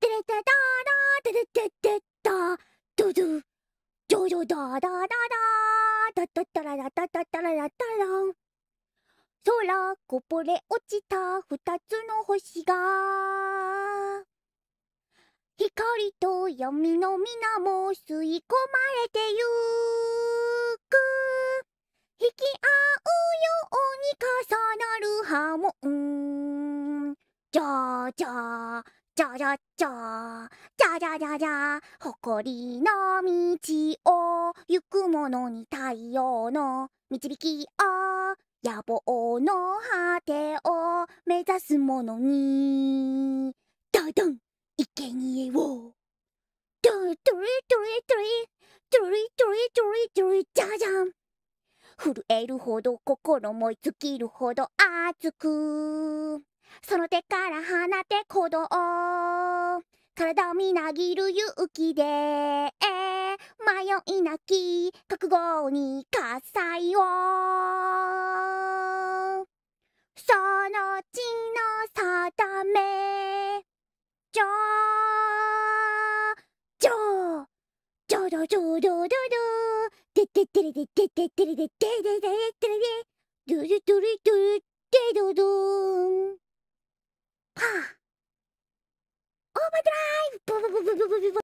テレテダーダーテレテテダードゥドゥジョジョダーダーダーダータタタララタタタララタラン空こぼれ落ちた二つの星が光と闇の皆も吸い込まれてゆく引き合うように重なる波紋じゃあじゃあじゃじゃじゃじゃじゃじゃじゃ誇りの道を行く者に太陽の導きを野望の果てを目指す者にドドン生贄をドゥルドゥルドゥルドゥルドゥルドゥルドゥルじゃじゃん震えるほど心燃え尽きるほど熱くその手から放て鼓動体をみなぎる勇気で、迷いなき覚悟に喝采をその地の定め上ょ、上ょど、上上上上ででてでででででてででででで Drive.